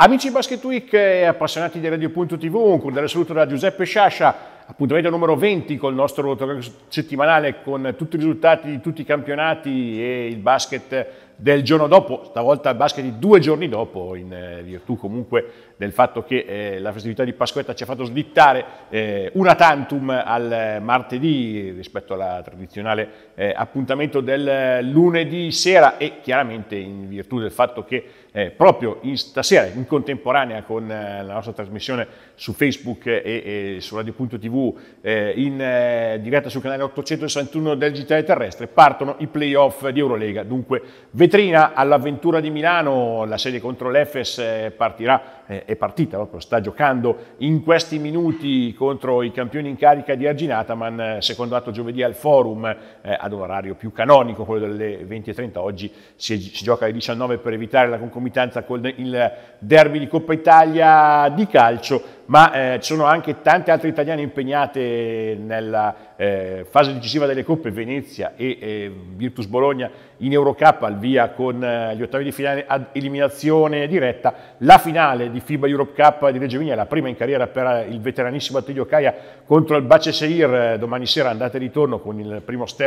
Amici Basket Week e appassionati di Radio.tv, un cordiale saluto da Giuseppe Sciascia, appuntamento numero 20 col nostro rotatorio settimanale con tutti i risultati di tutti i campionati e il basket del giorno dopo, stavolta il basket di due giorni dopo, in eh, virtù comunque del fatto che eh, la festività di Pasquetta ci ha fatto slittare eh, una tantum al martedì rispetto al tradizionale eh, appuntamento del lunedì sera e chiaramente in virtù del fatto che eh, proprio in stasera, in contemporanea con eh, la nostra trasmissione su Facebook e, e su Radio.tv eh, in eh, diretta sul canale 861 del Digitale Terrestre partono i playoff di Eurolega, dunque vetrina all'avventura di Milano, la serie contro l'Efes partirà è partita, proprio. sta giocando in questi minuti contro i campioni in carica di Arginataman, eh, atto giovedì al forum eh, ad un orario più canonico, quello delle 20.30, oggi si, si, gioca alle 19 per evitare la concomitanza con il derby di Coppa Italia di calcio, ma eh, ci sono anche tante altre italiane impegnate nella eh, fase decisiva delle coppe, Venezia e eh, Virtus Bologna in Eurocup al via con eh, gli ottavi di finale ad eliminazione diretta, la finale di FIBA Europe Cup di Reggio Emilia, la prima in carriera per eh, il veteranissimo Attilio Caia contro il Bace Seir eh, domani sera andate e ritorno con il primo step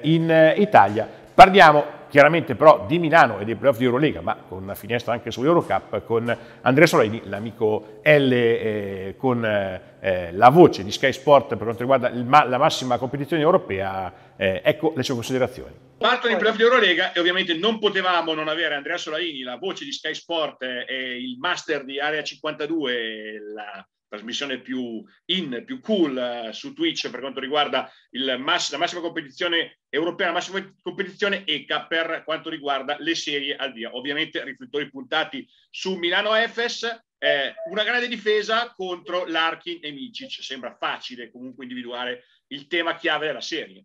in Italia. Parliamo chiaramente però di Milano e dei playoff di Eurolega, ma con una finestra anche sull'Eurocup, con Andrea Soleni, l'amico L, eh, con eh, la voce di Sky Sport per quanto riguarda il, la massima competizione europea eh, ecco le sue considerazioni. Partono in playoff di Eurolega e ovviamente non potevamo non avere Andrea Solaini, la voce di Sky Sport e il master di Area 52, la trasmissione più in, più cool eh, su Twitch per quanto riguarda mass- la massima competizione europea, la massima competizione ECA per quanto riguarda le serie al via. Ovviamente riflettori puntati su Milano Efes, eh, una grande difesa contro Larkin e Micic. Sembra facile comunque individuare il tema chiave della serie.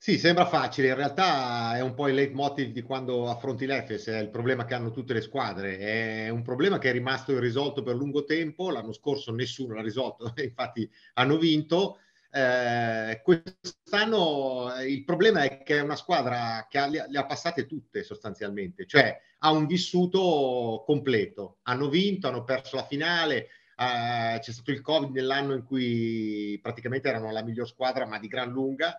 Sì, sembra facile, in realtà è un po' il leitmotiv di quando affronti l'Efes, è il problema che hanno tutte le squadre, è un problema che è rimasto irrisolto per lungo tempo, l'anno scorso nessuno l'ha risolto, infatti hanno vinto, eh, quest'anno eh, il problema è che è una squadra che ha, le ha passate tutte sostanzialmente, cioè ha un vissuto completo, hanno vinto, hanno perso la finale, eh, c'è stato il Covid nell'anno in cui praticamente erano la miglior squadra ma di gran lunga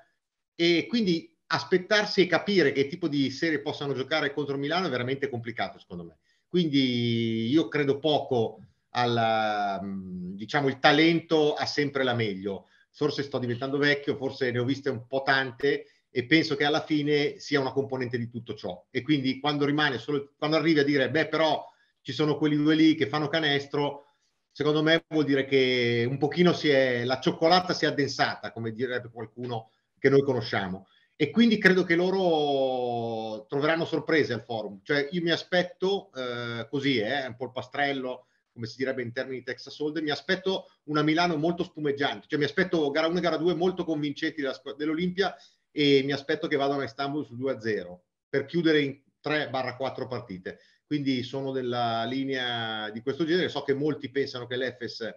e quindi aspettarsi e capire che tipo di serie possano giocare contro Milano è veramente complicato secondo me. Quindi io credo poco al mm, diciamo il talento ha sempre la meglio. Forse sto diventando vecchio, forse ne ho viste un po' tante e penso che alla fine sia una componente di tutto ciò. E quindi quando rimane solo quando arrivi a dire beh però ci sono quelli due lì che fanno canestro, secondo me vuol dire che un pochino si è la cioccolata si è addensata, come direbbe qualcuno che noi conosciamo. E quindi credo che loro troveranno sorprese al forum. Cioè io mi aspetto, eh, così eh, è, eh, un po' il pastrello, come si direbbe in termini di Texas Hold'em, mi aspetto una Milano molto spumeggiante. Cioè mi aspetto gara 1 e gara 2 molto convincenti dell'Olimpia e mi aspetto che vadano a Istanbul su 2-0 per chiudere in 3-4 partite. Quindi sono della linea di questo genere. So che molti pensano che l'Efes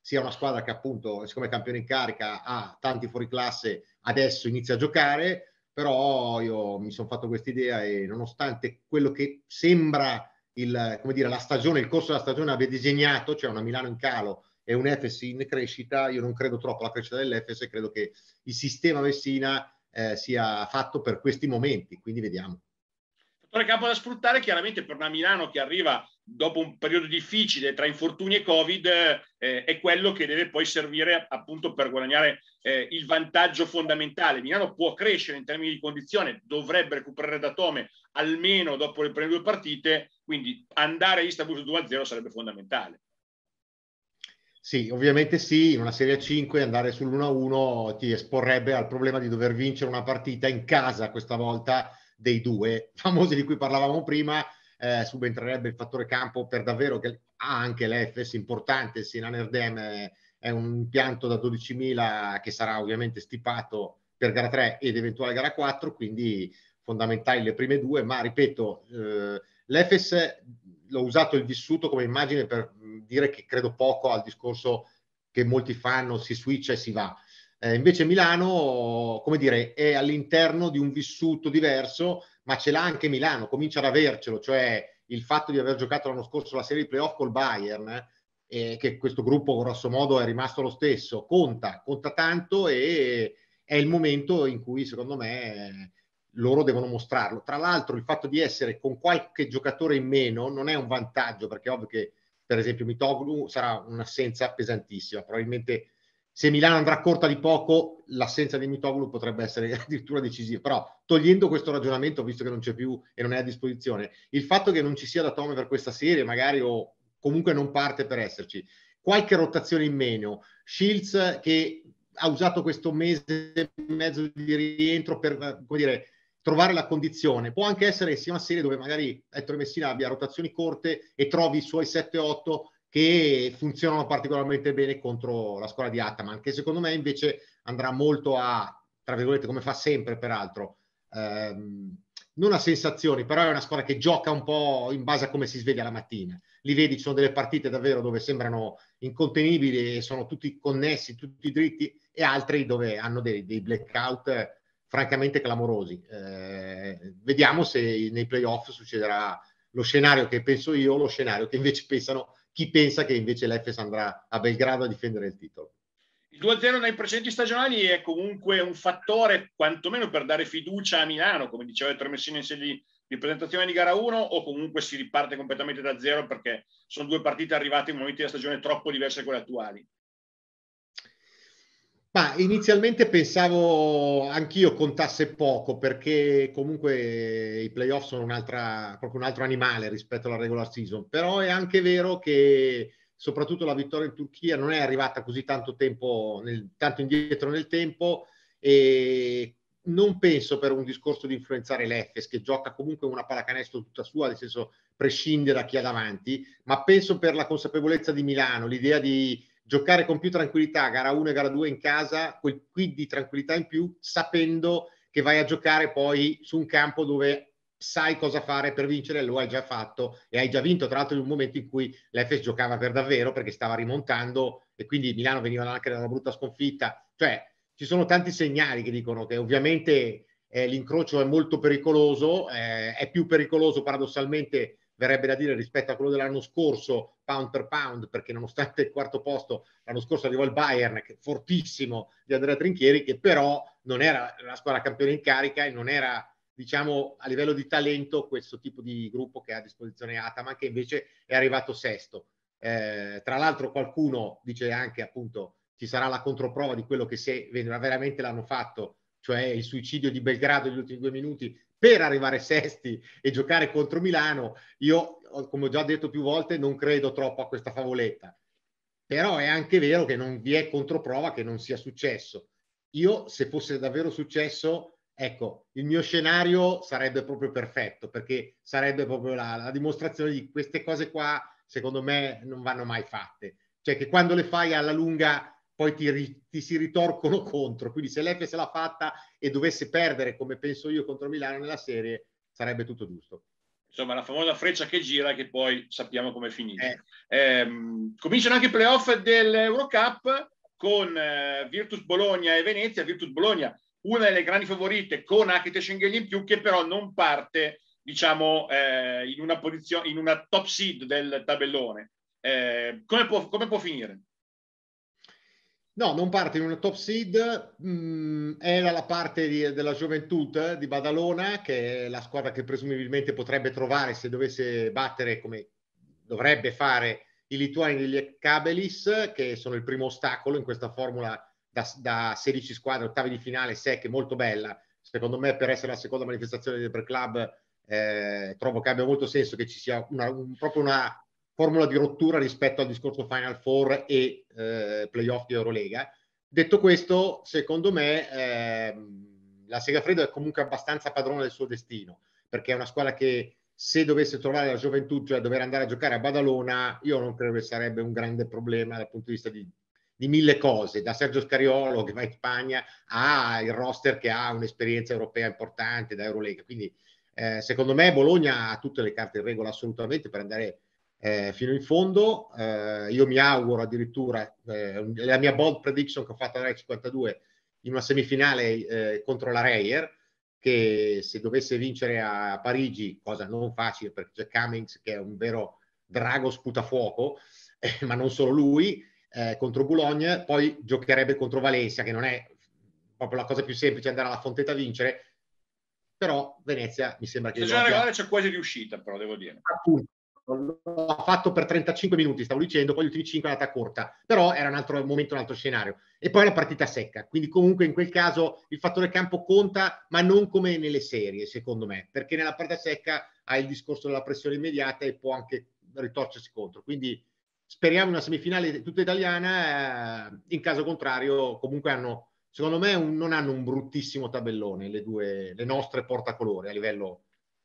sia una squadra che appunto, siccome è campione in carica, ha tanti fuori classe adesso inizia a giocare, però io mi sono fatto questa idea e nonostante quello che sembra il, come dire, la stagione, il corso della stagione abbia disegnato, cioè una Milano in calo e un Efes in crescita, io non credo troppo alla crescita dell'Efes e credo che il sistema Messina eh, sia fatto per questi momenti, quindi vediamo. Fattore campo da sfruttare chiaramente per una Milano che arriva dopo un periodo difficile tra infortuni e Covid eh, è quello che deve poi servire appunto per guadagnare eh, il vantaggio fondamentale. Milano può crescere in termini di condizione, dovrebbe recuperare da Tome almeno dopo le prime due partite, quindi andare a Istanbul 2-0 sarebbe fondamentale. Sì, ovviamente sì, in una Serie 5 andare sull'1-1 ti esporrebbe al problema di dover vincere una partita in casa questa volta dei due famosi di cui parlavamo prima eh, subentrerebbe il fattore campo per davvero che ha anche l'EFES importante, Sinan Nerdem eh, è un impianto da 12.000 che sarà ovviamente stipato per gara 3 ed eventuale gara 4, quindi fondamentali le prime due, ma ripeto, eh, l'EFES l'ho usato il vissuto come immagine per mm, dire che credo poco al discorso che molti fanno, si switch e si va. Eh, invece Milano, come dire, è all'interno di un vissuto diverso ma ce l'ha anche Milano, comincia ad avercelo, cioè il fatto di aver giocato l'anno scorso la serie di playoff col Bayern, eh, eh, che questo gruppo grosso modo è rimasto lo stesso, conta, conta tanto e è il momento in cui secondo me loro devono mostrarlo. Tra l'altro il fatto di essere con qualche giocatore in meno non è un vantaggio perché è ovvio che per esempio Mitoglu sarà un'assenza pesantissima, probabilmente se Milano andrà corta di poco, l'assenza di Mitoglu potrebbe essere addirittura decisiva. Però, togliendo questo ragionamento, visto che non c'è più e non è a disposizione, il fatto che non ci sia da Tome per questa serie, magari o comunque non parte per esserci, qualche rotazione in meno, Shields che ha usato questo mese e mezzo di rientro per, come dire, trovare la condizione. Può anche essere sia una serie dove magari Ettore Messina abbia rotazioni corte e trovi i suoi 7-8 che funzionano particolarmente bene contro la squadra di Ataman, che secondo me invece andrà molto a, tra virgolette, come fa sempre peraltro, ehm, non ha sensazioni, però è una squadra che gioca un po' in base a come si sveglia la mattina. Li vedi, ci sono delle partite davvero dove sembrano incontenibili e sono tutti connessi, tutti dritti, e altri dove hanno dei, dei blackout eh, francamente clamorosi. Eh, vediamo se nei playoff succederà lo scenario che penso io, lo scenario che invece pensano chi pensa che invece l'Efes andrà a Belgrado a difendere il titolo. Il 2-0 nei precedenti stagionali è comunque un fattore, quantomeno per dare fiducia a Milano, come diceva il Tremessino in sede di, di presentazione di gara 1, o comunque si riparte completamente da zero perché sono due partite arrivate in momenti della stagione troppo diverse da quelle attuali. Ma inizialmente pensavo anch'io contasse poco perché comunque i playoff sono un'altra, un altro animale rispetto alla regular season, però è anche vero che soprattutto la vittoria in Turchia non è arrivata così tanto, tempo nel, tanto indietro nel tempo e non penso per un discorso di influenzare l'Efes che gioca comunque una pallacanestro tutta sua, nel senso prescinde da chi ha davanti, ma penso per la consapevolezza di Milano, l'idea di giocare con più tranquillità, gara 1 e gara 2 in casa, quel quid di tranquillità in più, sapendo che vai a giocare poi su un campo dove sai cosa fare per vincere, lo hai già fatto e hai già vinto, tra l'altro in un momento in cui l'Efes giocava per davvero perché stava rimontando e quindi Milano veniva anche da una brutta sconfitta, cioè ci sono tanti segnali che dicono che ovviamente eh, l'incrocio è molto pericoloso, eh, è più pericoloso paradossalmente verrebbe da dire rispetto a quello dell'anno scorso, pound per pound, perché nonostante il quarto posto l'anno scorso arrivò il Bayern, che fortissimo di Andrea Trinchieri, che però non era la squadra campione in carica e non era diciamo a livello di talento questo tipo di gruppo che ha a disposizione Ataman che invece è arrivato sesto eh, tra l'altro qualcuno dice anche appunto ci sarà la controprova di quello che se veramente l'hanno fatto cioè il suicidio di Belgrado negli ultimi due minuti per arrivare sesti e giocare contro Milano, io, come ho già detto più volte, non credo troppo a questa favoletta. Però è anche vero che non vi è controprova che non sia successo. Io, se fosse davvero successo, ecco, il mio scenario sarebbe proprio perfetto, perché sarebbe proprio la, la dimostrazione di queste cose qua, secondo me, non vanno mai fatte. Cioè che quando le fai alla lunga poi ti, ti, si ritorcono contro. Quindi se l'Efe se l'ha fatta e dovesse perdere, come penso io, contro Milano nella serie, sarebbe tutto giusto. Insomma, la famosa freccia che gira che poi sappiamo come finisce. Eh. Ehm, cominciano anche i playoff dell'Eurocup con eh, Virtus Bologna e Venezia. Virtus Bologna, una delle grandi favorite con Akite Schengelli in più, che però non parte, diciamo, eh, in, una posizione, in una top seed del tabellone. Eh, come può, come può finire? No, non parte in una top seed, mh, mm, era la parte di, della gioventù eh, di Badalona, che è la squadra che presumibilmente potrebbe trovare se dovesse battere come dovrebbe fare i lituani degli Ekabelis, che sono il primo ostacolo in questa formula da, da 16 squadre, ottavi di finale, secche, molto bella. Secondo me, per essere la seconda manifestazione del pre-club, eh, trovo che abbia molto senso che ci sia una, un, proprio una formula di rottura rispetto al discorso Final Four e eh, playoff di Eurolega. Detto questo, secondo me ehm, la Segafredo è comunque abbastanza padrona del suo destino, perché è una squadra che se dovesse trovare la gioventù, cioè dover andare a giocare a Badalona, io non credo che sarebbe un grande problema dal punto di vista di, di mille cose, da Sergio Scariolo che va in Spagna a il roster che ha un'esperienza europea importante da Eurolega. Quindi eh, secondo me Bologna ha tutte le carte in regola assolutamente per andare eh, fino in fondo. Eh, io mi auguro addirittura eh, la mia bold prediction che ho fatto all'area 52 in una semifinale eh, contro la Reyer, che se dovesse vincere a Parigi, cosa non facile perché c'è Cummings che è un vero drago sputafuoco, eh, ma non solo lui, contro Boulogne, poi giocherebbe contro Valencia, che non è proprio la cosa più semplice andare alla Fonteta a vincere, però Venezia mi sembra che... La stagione regolare c'è quasi riuscita, però devo dire. Appunto, l'ha fatto per 35 minuti, stavo dicendo, poi gli ultimi 5 è andata corta, però era un altro momento, un altro scenario. E poi la partita secca, quindi comunque in quel caso il fattore campo conta, ma non come nelle serie, secondo me, perché nella partita secca ha il discorso della pressione immediata e può anche ritorcersi contro. Quindi speriamo una semifinale tutta italiana, eh, in caso contrario comunque hanno, secondo me, un, non hanno un bruttissimo tabellone le, due, le nostre portacolori a livello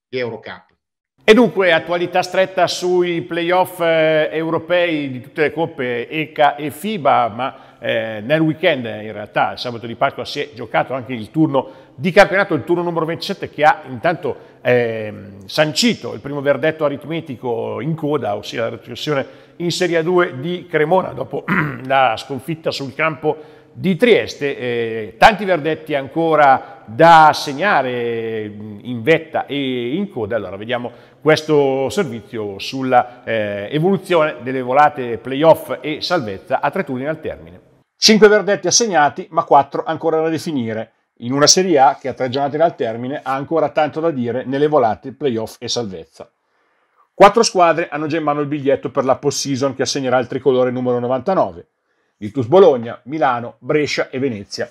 di Eurocup. E dunque attualità stretta sui playoff eh, europei di tutte le coppe ECA e FIBA, ma eh, nel weekend in realtà, il sabato di Pasqua, si è giocato anche il turno di campionato, il turno numero 27 che ha intanto eh, sancito il primo verdetto aritmetico in coda, ossia la retrocessione in Serie A2 di Cremona dopo la sconfitta sul campo di Trieste, eh, tanti verdetti ancora da assegnare mm, in vetta e in coda, allora vediamo questo servizio sulla eh, evoluzione delle volate playoff e salvezza a tre turni al termine. Cinque verdetti assegnati, ma quattro ancora da definire, in una Serie A che a tre giornate dal termine ha ancora tanto da dire nelle volate playoff e salvezza. Quattro squadre hanno già in mano il biglietto per la post-season che assegnerà il tricolore numero 99. Virtus Bologna, Milano, Brescia e Venezia.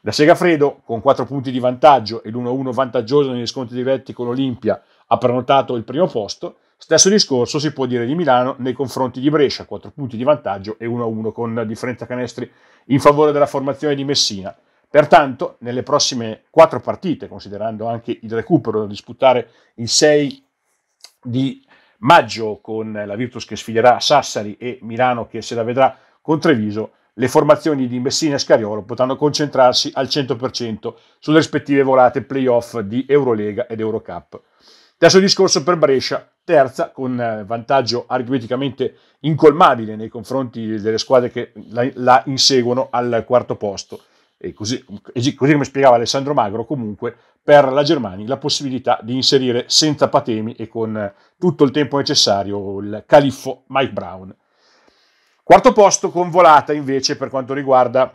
La Segafredo, con 4 punti di vantaggio e l'1-1 vantaggioso negli scontri diretti con l'Olimpia, ha prenotato il primo posto. Stesso discorso si può dire di Milano nei confronti di Brescia, 4 punti di vantaggio e 1-1 con differenza canestri in favore della formazione di Messina. Pertanto, nelle prossime 4 partite, considerando anche il recupero da disputare il 6 di maggio con la Virtus che sfiderà Sassari e Milano che se la vedrà con Treviso, le formazioni di Messina e Scariolo potranno concentrarsi al 100% sulle rispettive volate playoff di Eurolega ed Eurocup. Terzo discorso per Brescia, terza con eh, vantaggio aritmeticamente incolmabile nei confronti delle squadre che la, la inseguono al quarto posto. E così, così, come spiegava Alessandro Magro, comunque per la Germania la possibilità di inserire senza patemi e con tutto il tempo necessario il califfo Mike Brown. Quarto posto con volata invece per quanto riguarda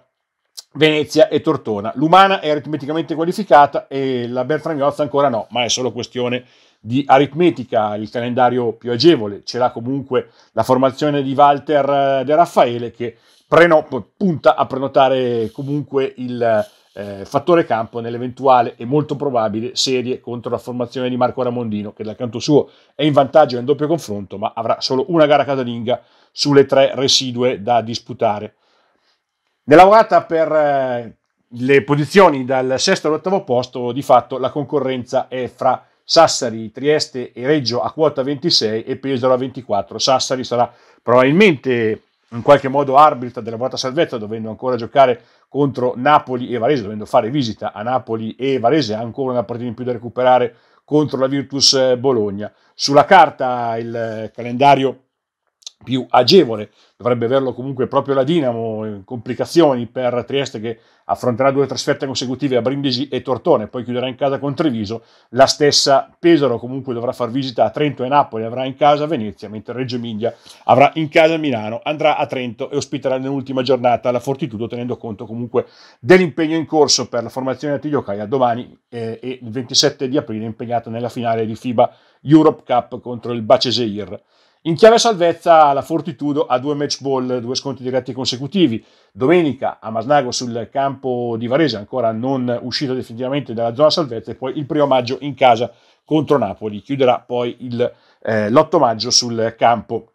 Venezia e Tortona. L'Umana è aritmeticamente qualificata e la Bertragnozza ancora no, ma è solo questione di aritmetica. Il calendario più agevole ce l'ha comunque la formazione di Walter eh, De Raffaele che preno- punta a prenotare comunque il eh, fattore campo nell'eventuale e molto probabile serie contro la formazione di Marco Ramondino che dal canto suo è in vantaggio nel doppio confronto ma avrà solo una gara casalinga sulle tre residue da disputare. Nella volata per eh, le posizioni dal sesto all'ottavo posto, di fatto la concorrenza è fra Sassari, Trieste e Reggio a quota 26 e Pesaro a 24. Sassari sarà probabilmente in qualche modo arbitra della volata salvezza, dovendo ancora giocare contro Napoli e Varese, dovendo fare visita a Napoli e Varese, ancora una partita in più da recuperare contro la Virtus eh, Bologna. Sulla carta il eh, calendario più agevole. Dovrebbe averlo comunque proprio la Dinamo, eh, complicazioni per Trieste che affronterà due trasferte consecutive a Brindisi e Tortone, poi chiuderà in casa con Treviso, la stessa Pesaro comunque dovrà far visita a Trento e Napoli, avrà in casa Venezia, mentre Reggio Emilia avrà in casa Milano, andrà a Trento e ospiterà nell'ultima giornata la Fortitudo tenendo conto comunque dell'impegno in corso per la formazione Attilio Caia domani eh, e il 27 di aprile impegnata nella finale di FIBA Europe Cup contro il Baceseir. In chiave salvezza la Fortitudo ha due match ball, due scontri diretti consecutivi. Domenica a Masnago sul campo di Varese, ancora non uscito definitivamente dalla zona salvezza, e poi il primo maggio in casa contro Napoli. Chiuderà poi il, eh, l'8 maggio sul campo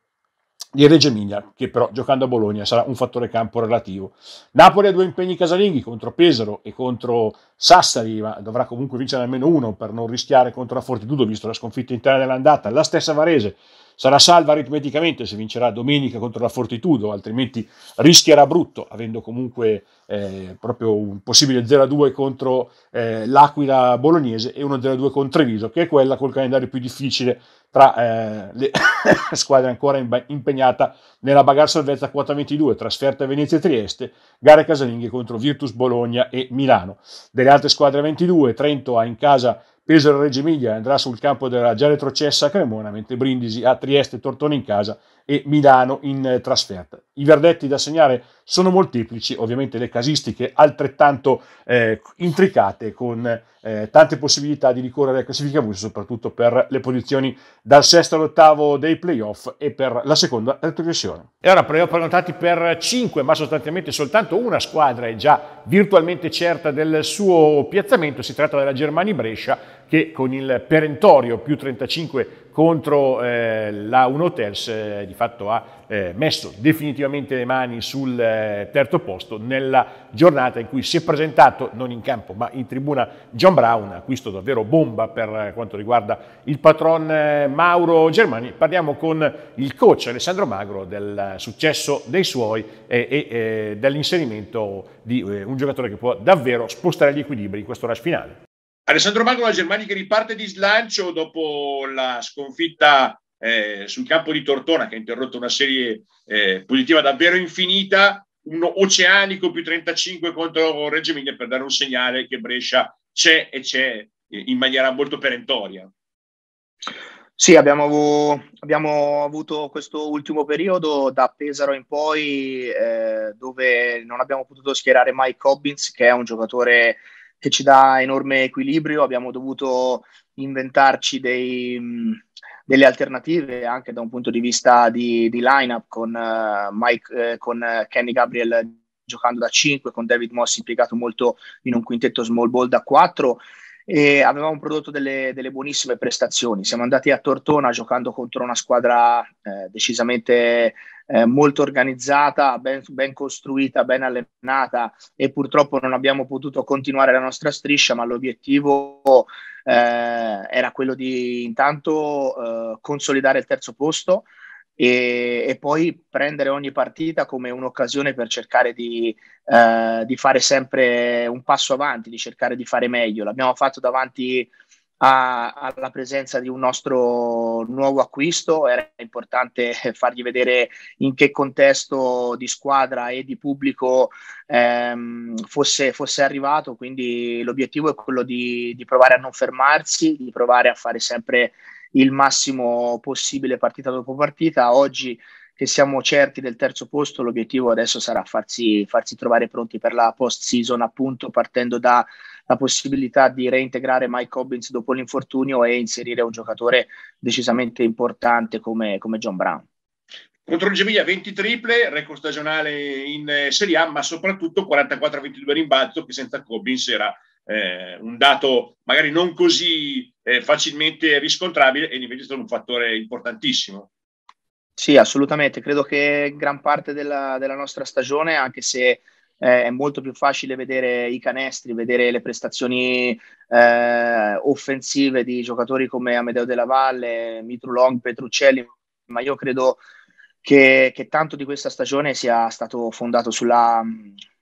di Reggio Emilia, che però giocando a Bologna sarà un fattore campo relativo. Napoli ha due impegni casalinghi contro Pesaro e contro Sassari, ma dovrà comunque vincere almeno uno per non rischiare contro la Fortitudo, visto la sconfitta interna dell'andata. La stessa Varese Sarà salva aritmeticamente se vincerà domenica contro la Fortitudo, altrimenti rischierà brutto, avendo comunque eh, proprio un possibile 0-2 contro eh, l'Aquila bolognese e uno 0-2 con Treviso, che è quella col calendario più difficile tra eh, le squadre ancora in, impegnata nella bagarre salvezza quota 22, trasferta Venezia e Trieste, gare casalinghe contro Virtus Bologna e Milano. Delle altre squadre 22, Trento ha in casa Pesaro Reggio Emilia andrà sul campo della già retrocessa Cremona, mentre Brindisi a Trieste, Tortone in casa e Milano in eh, trasferta. I verdetti da segnare sono molteplici, ovviamente le casistiche altrettanto eh, intricate con eh, tante possibilità di ricorrere alla classifica bus, soprattutto per le posizioni dal sesto all'ottavo dei playoff e per la seconda retrocessione. E ora playoff prenotati per 5, ma sostanzialmente soltanto una squadra è già virtualmente certa del suo piazzamento, si tratta della Germania Brescia che con il perentorio più 35 contro eh, la 1 Hotels eh, di fatto ha eh, messo definitivamente le mani sul eh, terzo posto nella giornata in cui si è presentato, non in campo ma in tribuna, John Brown, acquisto davvero bomba per eh, quanto riguarda il patron eh, Mauro Germani. Parliamo con il coach Alessandro Magro del successo dei suoi e dell'inserimento di un giocatore che può davvero spostare gli equilibri in questo rush finale. Alessandro Mago, la Germania che riparte di slancio dopo la sconfitta eh, sul campo di Tortona che ha interrotto una serie eh, positiva davvero infinita, un oceanico più 35 contro Reggio Emilia per dare un segnale che Brescia c'è e c'è in maniera molto perentoria. Sì, abbiamo, abbiamo, avuto questo ultimo periodo da Pesaro in poi eh, dove non abbiamo potuto schierare Mike Cobbins che è un giocatore che ci dà enorme equilibrio, abbiamo dovuto inventarci dei, delle alternative anche da un punto di vista di, di line con, uh, Mike, eh, con eh, Kenny Gabriel giocando da 5, con David Moss impiegato molto in un quintetto small ball da 4 e avevamo prodotto delle, delle, buonissime prestazioni. Siamo andati a Tortona giocando contro una squadra eh, decisamente eh, molto organizzata, ben, ben, costruita, ben allenata e purtroppo non abbiamo potuto continuare la nostra striscia, ma l'obiettivo eh, era quello di intanto eh, consolidare il terzo posto e, e, poi prendere ogni partita come un'occasione per cercare di, eh, di fare sempre un passo avanti, di cercare di fare meglio. L'abbiamo fatto davanti a, alla presenza di un nostro nuovo acquisto, era importante fargli vedere in che contesto di squadra e di pubblico ehm, fosse, fosse, arrivato, quindi l'obiettivo è quello di, di provare a non fermarsi, di provare a fare sempre il massimo possibile partita dopo partita. Oggi che siamo certi del terzo posto, l'obiettivo adesso sarà farsi, farsi trovare pronti per la post-season, appunto partendo dalla possibilità di reintegrare Mike Hobbins dopo l'infortunio e inserire un giocatore decisamente importante come, come John Brown. Contro il Gemilia 20 triple, record stagionale in eh, Serie A, ma soprattutto 44-22 rimbalzo che senza Cobbins era eh, un dato magari non così eh, facilmente riscontrabile e invece è stato un fattore importantissimo. Sì, assolutamente. Credo che gran parte della, della nostra stagione, anche se eh, è molto più facile vedere i canestri, vedere le prestazioni eh, offensive di giocatori come Amedeo della Valle, Mitru Long, Petruccelli, ma io credo che, che, tanto di questa stagione sia stato fondato sulla,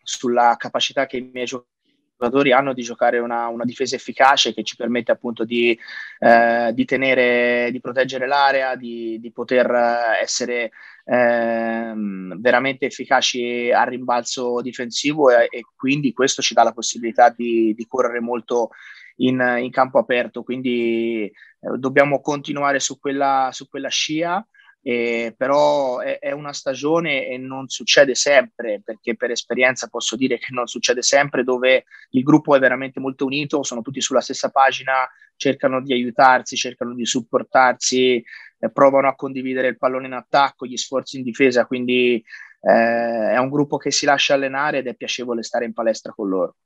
sulla capacità che i miei giocatori giocatori hanno di giocare una, una, difesa efficace che ci permette appunto di, eh, di tenere, di proteggere l'area, di, di poter eh, essere eh, veramente efficaci al rimbalzo difensivo e, e, quindi questo ci dà la possibilità di, di correre molto in, in, campo aperto. Quindi eh, dobbiamo continuare su quella, su quella scia eh, però è, è, una stagione e non succede sempre, perché per esperienza posso dire che non succede sempre, dove il gruppo è veramente molto unito, sono tutti sulla stessa pagina, cercano di aiutarsi, cercano di supportarsi, eh, provano a condividere il pallone in attacco, gli sforzi in difesa, quindi eh, è un gruppo che si lascia allenare ed è piacevole stare in palestra con loro.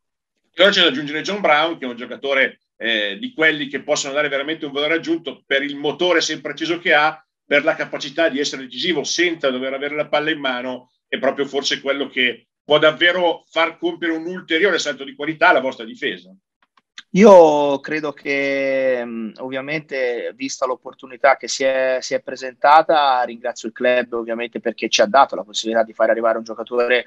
E ora c'è da aggiungere John Brown, che è un giocatore eh, di quelli che possono dare veramente un valore aggiunto per il motore sempre acceso che ha, per la capacità di essere decisivo senza dover avere la palla in mano è proprio forse quello che può davvero far compiere un ulteriore salto di qualità alla vostra difesa. Io credo che mm, ovviamente, vista l'opportunità che si è, si è presentata, ringrazio il club ovviamente perché ci ha dato la possibilità di fare arrivare un giocatore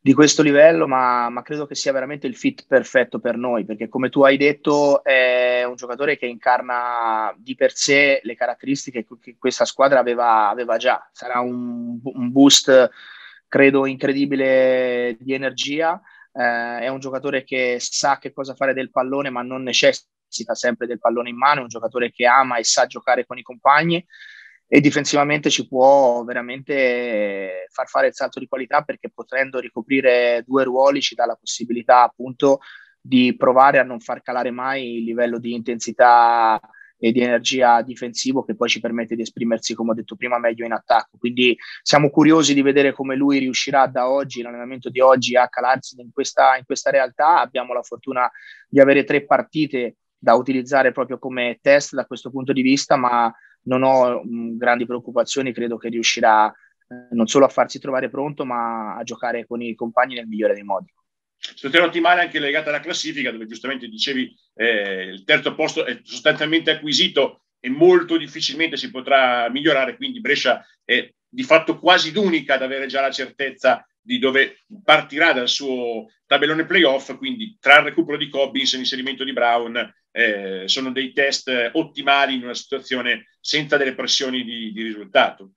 di questo livello, ma, ma, credo che sia veramente il fit perfetto per noi, perché come tu hai detto è un giocatore che incarna di per sé le caratteristiche che questa squadra aveva, aveva già, sarà un, un, boost credo incredibile di energia, eh, è un giocatore che sa che cosa fare del pallone ma non necessita sempre del pallone in mano, è un giocatore che ama e sa giocare con i compagni e difensivamente ci può veramente far fare il salto di qualità perché potendo ricoprire due ruoli ci dà la possibilità appunto di provare a non far calare mai il livello di intensità e di energia difensivo che poi ci permette di esprimersi, come ho detto prima, meglio in attacco. Quindi siamo curiosi di vedere come lui riuscirà da oggi, l'allenamento di oggi, a calarsi in questa, in questa realtà. Abbiamo la fortuna di avere tre partite da utilizzare proprio come test da questo punto di vista, ma non ho mh, mm, grandi preoccupazioni, credo che riuscirà eh, non solo a farsi trovare pronto, ma a giocare con i compagni nel migliore dei modi. Sostenuti ottimale anche legata alla classifica, dove giustamente dicevi eh, il terzo posto è sostanzialmente acquisito e molto difficilmente si potrà migliorare, quindi Brescia è di fatto quasi l'unica ad avere già la certezza di dove partirà dal suo tabellone playoff, quindi tra il recupero di Cobbins, e l'inserimento di Brown eh, sono dei test ottimali in una situazione senza delle pressioni di, di risultato.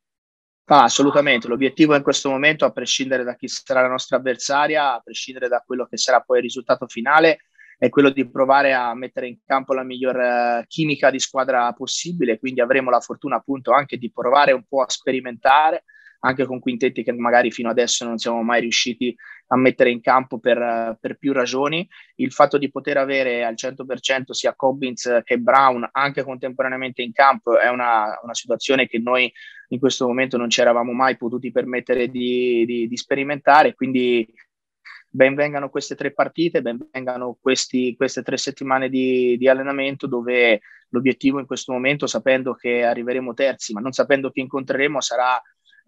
Ah, assolutamente, l'obiettivo in questo momento, a prescindere da chi sarà la nostra avversaria, a prescindere da quello che sarà poi il risultato finale, è quello di provare a mettere in campo la miglior eh, chimica di squadra possibile, quindi avremo la fortuna appunto anche di provare un po' a sperimentare, anche con quintetti che magari fino adesso non siamo mai riusciti a mettere in campo per, per più ragioni. Il fatto di poter avere al 100% sia Cobbins che Brown anche contemporaneamente in campo è una, una situazione che noi in questo momento non ci eravamo mai potuti permettere di, di, di sperimentare, quindi benvengano queste tre partite, benvengano questi, queste tre settimane di, di, allenamento dove l'obiettivo in questo momento, sapendo che arriveremo terzi, ma non sapendo chi incontreremo, sarà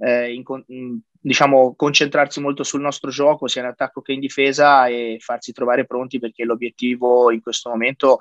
eh, in, mm, diciamo, concentrarsi molto sul nostro gioco, sia in attacco che in difesa, e farsi trovare pronti perché l'obiettivo in questo momento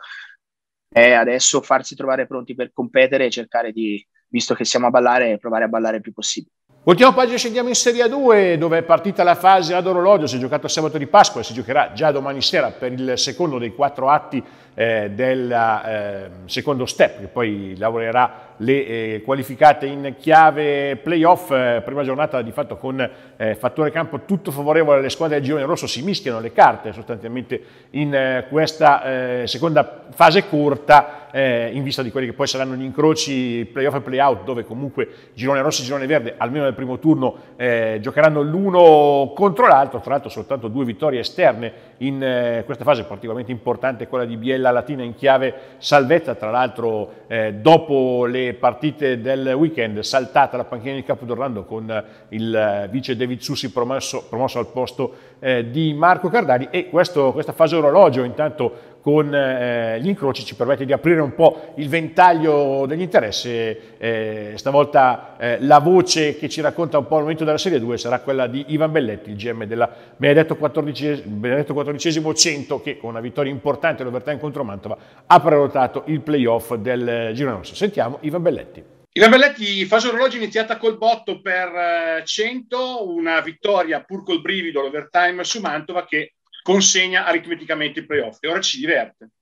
è adesso farsi trovare pronti per competere e cercare di, visto che siamo a ballare, provare a ballare il più possibile. Ultima pagina scendiamo in Serie A2 dove è partita la fase ad orologio, si è giocato sabato di Pasqua e si giocherà già domani sera per il secondo dei quattro atti eh, del eh, secondo step, che poi lavorerà le eh, qualificate in chiave playoff, eh, prima giornata di fatto con eh, fattore campo tutto favorevole alle squadre del girone rosso, si mischiano le carte sostanzialmente in eh, questa eh, seconda fase corta eh, in vista di quelli che poi saranno gli incroci playoff e playout dove comunque girone rosso e girone verde almeno nel primo turno giocheranno l'uno contro l'altro, tra l'altro soltanto due vittorie esterne in questa fase particolarmente importante quella di Biella la Latina in chiave salvezza, tra l'altro eh, dopo le partite del weekend saltata la panchina di Capo d'Orlando con il vice David Sussi promosso, promosso al posto eh, di Marco Cardani e questo, questa fase orologio intanto con eh, gli incroci ci permette di aprire un po' il ventaglio degli interessi. Eh, stavolta eh, la voce che ci racconta un po' il momento della Serie 2 sarà quella di Ivan Belletti, il GM della Benedetto, 14, Benedetto XIV 100 che con una vittoria importante all'Overtime contro Mantova ha prenotato il playoff del eh, Giro Rosso. Sentiamo Ivan Belletti. Ivan Belletti, fase orologio iniziata col botto per 100, eh, una vittoria pur col brivido all'overtime su Mantova che consegna aritmeticamente i playoff e ora ci diverte.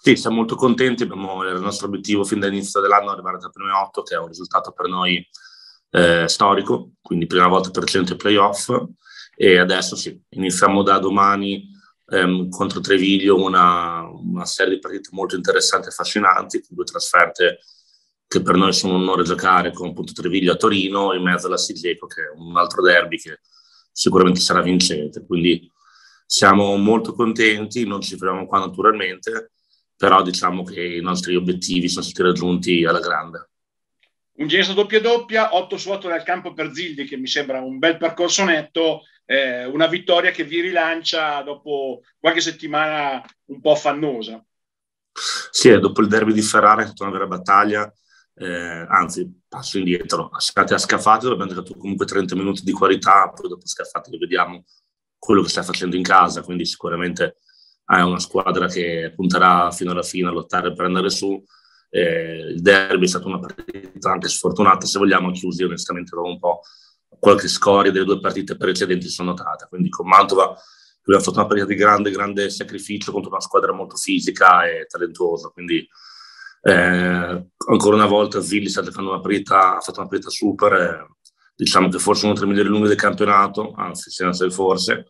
Sì, siamo molto contenti, abbiamo il nostro obiettivo fin dall'inizio dell'anno arrivare tra prime 8, che è un risultato per noi eh, storico, quindi prima volta per 100 playoff e adesso sì, iniziamo da domani ehm, contro Treviglio una, una, serie di partite molto interessanti e affascinanti, con due trasferte che per noi sono un onore giocare con appunto Treviglio a Torino in mezzo alla Sigeco che è un altro derby che sicuramente sarà vincente, quindi siamo molto contenti, non ci fermiamo qua naturalmente, però diciamo che i nostri obiettivi sono stati raggiunti alla grande. Un gesto doppia doppia, 8 su 8 dal campo per Zildi, che mi sembra un bel percorso netto, eh, una vittoria che vi rilancia dopo qualche settimana un po' affannosa. Sì, dopo il derby di Ferrara è stata una vera battaglia, eh, anzi, passo indietro, siamo a Scaffati, abbiamo giocato comunque 30 minuti di qualità, poi dopo Scaffati lo vediamo quello che sta facendo in casa, quindi sicuramente è una squadra che punterà fino alla fine a lottare per andare su. Eh, il derby è stata una partita anche sfortunata, se vogliamo, chiusi onestamente dopo un po'. Qualche scoria delle due partite precedenti sono notata, quindi con Mantova abbiamo fatto una partita di grande, grande sacrificio contro una squadra molto fisica e talentuosa, quindi eh, ancora una volta Villi sta giocando una partita, ha fatto una partita super, eh, diciamo che forse uno tra i migliori lunghi del campionato, anzi se non il forse,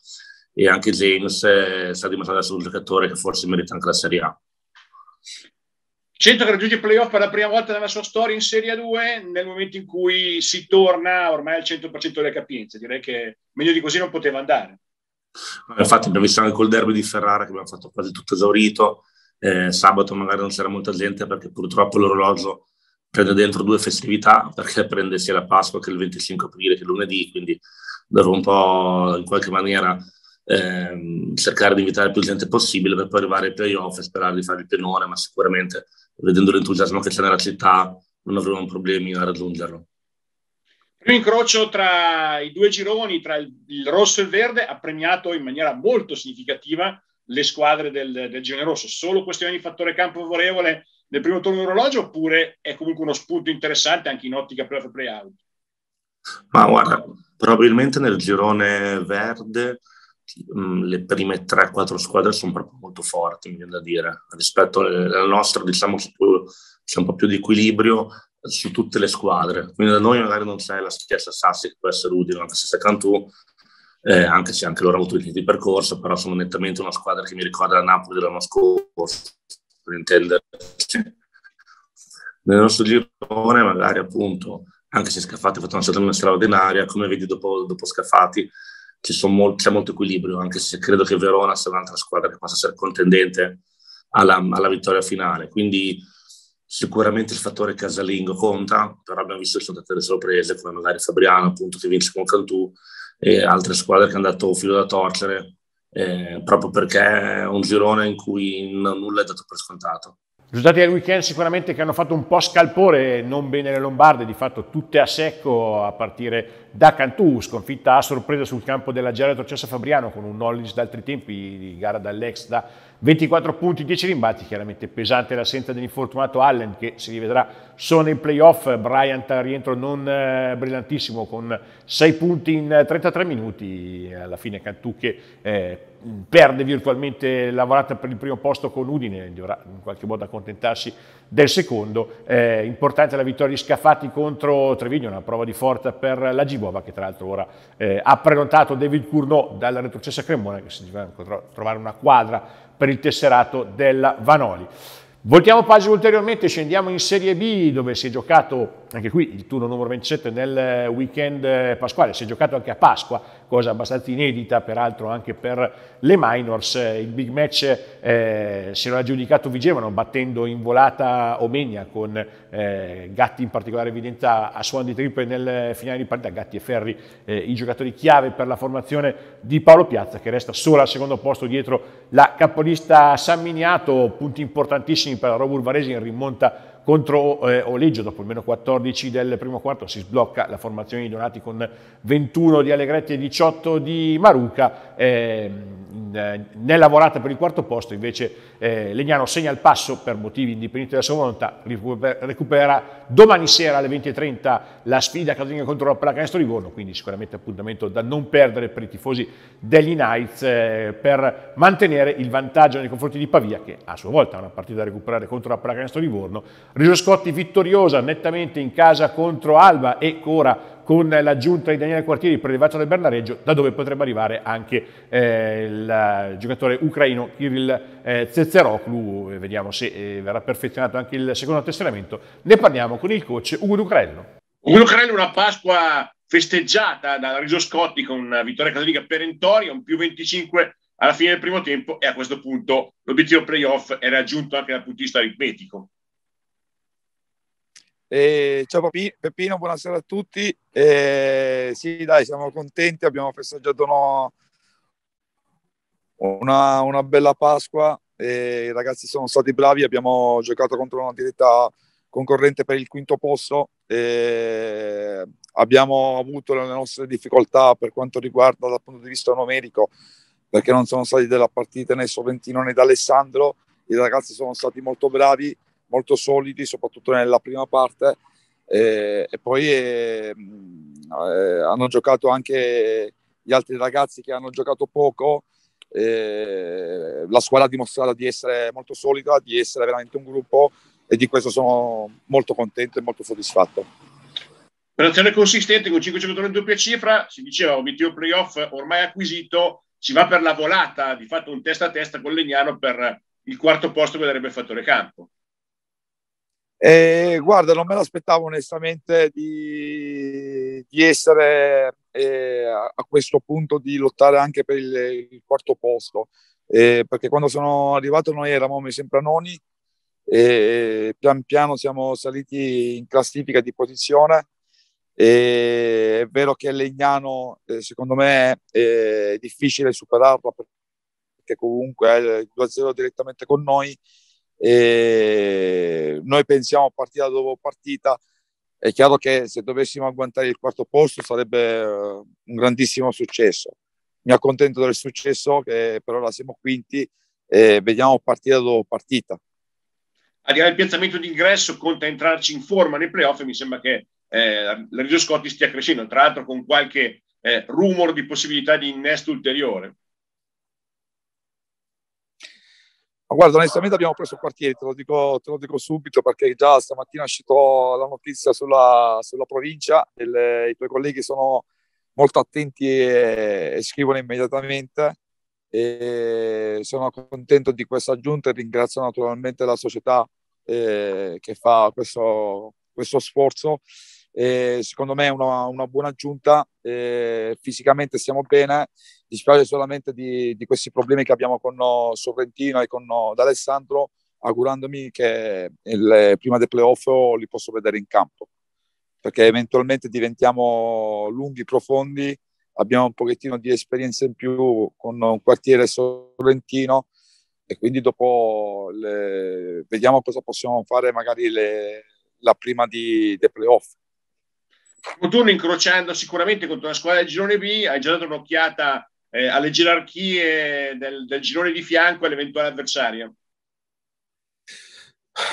e anche James eh, sta dimostrando essere un giocatore che forse merita anche la Serie A. Centro che raggiunge i playoff per la prima volta nella sua storia in Serie 2, nel momento in cui si torna ormai al 100% delle capienze, direi che meglio di così non poteva andare. Infatti abbiamo visto anche col derby di Ferrara che abbiamo fatto quasi tutto esaurito, eh, sabato magari non c'era molta gente perché purtroppo l'orologio prende dentro due festività, perché prende sia la Pasqua che il 25 aprile che lunedì, quindi dovrò un po' in qualche maniera ehm, cercare di invitare più gente possibile per poi arrivare ai playoff e sperare di fare il tenore, ma sicuramente vedendo l'entusiasmo che c'è nella città non avremo problemi a raggiungerlo. Primo incrocio tra i due gironi, tra il, il, rosso e il verde, ha premiato in maniera molto significativa le squadre del, del girone rosso. Solo questione di fattore campo favorevole nel primo turno d'orologio oppure è comunque uno spunto interessante anche in ottica playoff play-out? Ma guarda, probabilmente nel girone verde mh, mm, le prime 3-4 squadre sono proprio molto forti, mi viene da dire, rispetto alla nostra diciamo che c'è un po' più di equilibrio su tutte le squadre, quindi da noi magari non c'è la stessa Sassi che può essere Udine, anche se Cantù eh, anche se anche loro hanno avuto il di percorso, però sono nettamente una squadra che mi ricorda la Napoli dell'anno scorso, per intenderci. Nel nostro girone magari appunto, anche se Scaffati ha fatto una stagione straordinaria, come vedi dopo, dopo Scaffati c'è molto, molto equilibrio, anche se credo che Verona sia un'altra squadra che possa essere contendente alla, alla vittoria finale. Quindi sicuramente il fattore casalingo conta, però abbiamo visto che sono state le sorprese, come magari Fabriano appunto che vince con Cantù e altre squadre che hanno dato filo da torcere eh, proprio perché è un girone in cui non, nulla è dato per scontato. Risultati del weekend sicuramente che hanno fatto un po' scalpore, non bene le Lombarde, di fatto tutte a secco a partire da Cantù, sconfitta a sorpresa sul campo della Gera Torcessa Fabriano con un knowledge d'altri tempi di gara dall'ex da 24 punti, 10 rimbatti, chiaramente pesante l'assenza dell'infortunato Allen che si rivedrà solo in playoff, Bryant a rientro non eh, brillantissimo con 6 punti in 33 eh, minuti, alla fine Cantù che eh, perde virtualmente la volata per il primo posto con Udine, dovrà in qualche modo accontentarsi del secondo. Eh, importante la vittoria di Scafati contro Treviglio, una prova di forza per la Gibova che tra l'altro ora eh, ha prenotato David Cournot dalla retrocessa Cremona che si va a trovare una quadra per il tesserato della Vanoli. Voltiamo pagina ulteriormente, scendiamo in Serie B dove si è giocato anche qui il turno numero 27 nel weekend eh, pasquale, si è giocato anche a Pasqua cosa abbastanza inedita peraltro anche per le minors. Eh, il big match eh, se lo ha giudicato Vigevano battendo in volata Omegna con eh, Gatti in particolare evidenza a suon di triple nel finale di partita, Gatti e Ferri eh, i giocatori chiave per la formazione di Paolo Piazza che resta solo al secondo posto dietro la capolista San Miniato, punti importantissimi per la Robur Varese in rimonta contro eh, Oleggio, dopo almeno 14 del primo quarto, si sblocca la formazione di Donati con 21 di Allegretti e 18 di Maruca. Eh, eh, né lavorata per il quarto posto, invece eh, Legnano segna il passo per motivi indipendenti dalla sua volontà, recupera domani sera alle 20.30 la sfida casalinga contro la Pallacanestro Livorno, quindi sicuramente appuntamento da non perdere per i tifosi degli Knights eh, per mantenere il vantaggio nei confronti di Pavia, che a sua volta ha una partita da recuperare contro la Pallacanestro Livorno. Riso Scotti vittoriosa nettamente in casa contro Alba e Cora con l'aggiunta di Daniele Quartieri prelevato dal Bernareggio, da dove potrebbe arrivare anche eh, il eh, giocatore ucraino Kirill eh, Zezeroglu, vediamo se eh, verrà perfezionato anche il secondo tesseramento. Ne parliamo con il coach Ugo Ducrello. Ugo Ducrello, una Pasqua festeggiata da Riso Scotti con una vittoria casalinga perentoria, un più 25 alla fine del primo tempo e a questo punto l'obiettivo playoff è raggiunto anche dal puntista aritmetico. Eh, ciao Papi, Peppino, buonasera a tutti. Eh, sì, dai, siamo contenti, abbiamo festeggiato no, una, una, bella Pasqua. Eh, I ragazzi sono stati bravi, abbiamo giocato contro una diretta concorrente per il quinto posto. abbiamo avuto le nostre difficoltà per quanto riguarda dal punto di vista numerico, perché non sono stati della partita né Sorrentino né d'Alessandro. I ragazzi sono stati molto bravi molto solidi, soprattutto nella prima parte. Eh, e poi eh, eh, hanno giocato anche gli altri ragazzi che hanno giocato poco. la squadra ha dimostrato di essere molto solida, di essere veramente un gruppo e di questo sono molto contento e molto soddisfatto. Operazione consistente con 5 giocatori in doppia cifra, si diceva obiettivo playoff ormai acquisito, si va per la volata, di fatto un testa a testa con Legnano per il quarto posto che darebbe fattore campo. E, guarda, non me l'aspettavo onestamente di, di essere eh, a questo punto di lottare anche per il, il quarto posto, eh, perché quando sono arrivato noi eravamo sempre a noni, e pian piano siamo saliti in classifica di posizione. E è vero che Legnano, eh, secondo me, è difficile superarlo perché comunque è il 2-0 direttamente con noi e noi pensiamo partita dopo partita. È chiaro che se dovessimo agguantare il quarto posto sarebbe eh, un grandissimo successo. Mi accontento del successo che per ora siamo quinti e vediamo partita dopo partita. Al di là piazzamento d'ingresso conta entrarci in forma nei playoff e mi sembra che eh, la Reggio Scotti stia crescendo, tra l'altro con qualche eh, rumor di possibilità di innesto ulteriore. Ma guarda, onestamente abbiamo preso il quartiere, te lo dico, te lo dico subito perché già stamattina è uscita la notizia sulla, sulla provincia, il, i tuoi colleghi sono molto attenti e, e scrivono immediatamente. E sono contento di questa giunta e ringrazio naturalmente la società eh, che fa questo, questo sforzo eh, secondo me è una, una, buona aggiunta, eh, fisicamente stiamo bene, dispiace solamente di, di, questi problemi che abbiamo con oh, Sorrentino e con oh, D'Alessandro, augurandomi che il, prima del playoff li posso vedere in campo, perché eventualmente diventiamo lunghi, profondi, abbiamo un pochettino di esperienza in più con un quartiere sorrentino e quindi dopo le, vediamo cosa possiamo fare magari le, la prima di, dei playoff. Primo turno incrociando sicuramente contro la squadra del girone B, hai già dato un'occhiata eh, alle gerarchie del, del girone di fianco e all'eventuale avversario.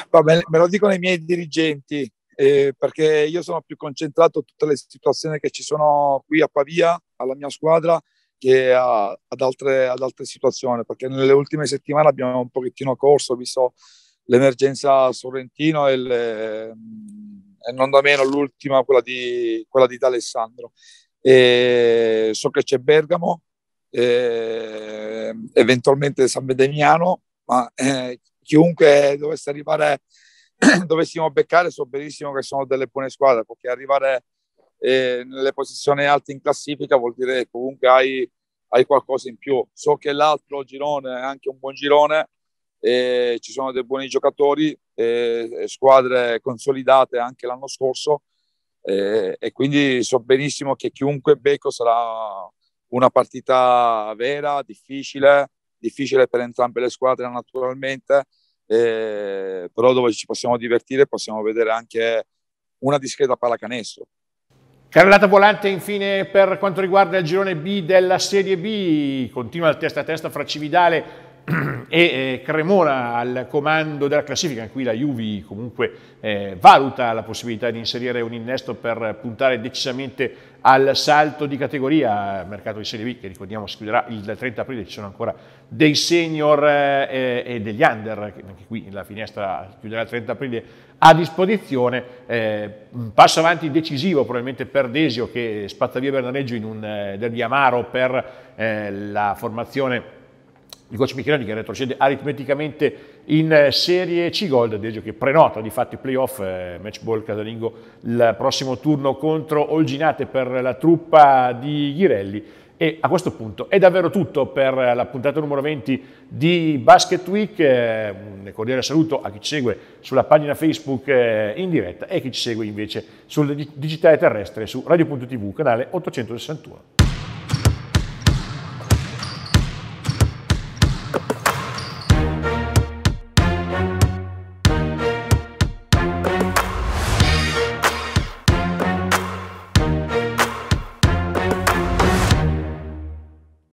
Va me lo dicono i miei dirigenti, eh, perché io sono più concentrato a tutte le situazioni che ci sono qui a Pavia, alla mia squadra, che a, ad, altre, ad, altre, situazioni, perché nelle ultime settimane abbiamo un pochettino corso, visto l'emergenza Sorrentino e le, eh, non da meno l'ultima, quella di, quella di D'Alessandro. E so che c'è Bergamo, eh, eventualmente San Vedemiano, ma eh, chiunque dovesse arrivare, dovessimo beccare, so benissimo che sono delle buone squadre, perché arrivare eh, nelle posizioni alte in classifica vuol dire che comunque hai, hai qualcosa in più. So che l'altro girone è anche un buon girone, eh, ci sono dei buoni giocatori, eh, squadre consolidate anche l'anno scorso eh, e quindi so benissimo che chiunque becco sarà una partita vera, difficile, difficile per entrambe le squadre naturalmente, eh, però dove ci possiamo divertire possiamo vedere anche una discreta pallacanestro. Carrellata volante infine per quanto riguarda il girone B della Serie B, continua il testa a testa fra Cividale e eh, Cremona al comando della classifica, anche qui la Juve comunque eh, valuta la possibilità di inserire un innesto per puntare decisamente al salto di categoria, mercato di Serie B che ricordiamo si chiuderà il 30 aprile, ci sono ancora dei senior eh, e degli under, anche qui la finestra chiuderà il 30 aprile a disposizione, eh, un passo avanti decisivo probabilmente per Desio che spazza via Bernareggio in un eh, derby amaro per eh, la formazione il coach Micheloni che retrocede aritmeticamente in eh, Serie C, Gold Adesio che prenota di fatto i playoff, eh, match ball casalingo il prossimo turno contro Olginate per la truppa di Ghirelli. E a questo punto è davvero tutto per la puntata numero 20 di Basket Week. Eh, un cordiale saluto a chi ci segue sulla pagina Facebook eh, in diretta e a chi ci segue invece sul digitale terrestre su radio.tv, canale 861.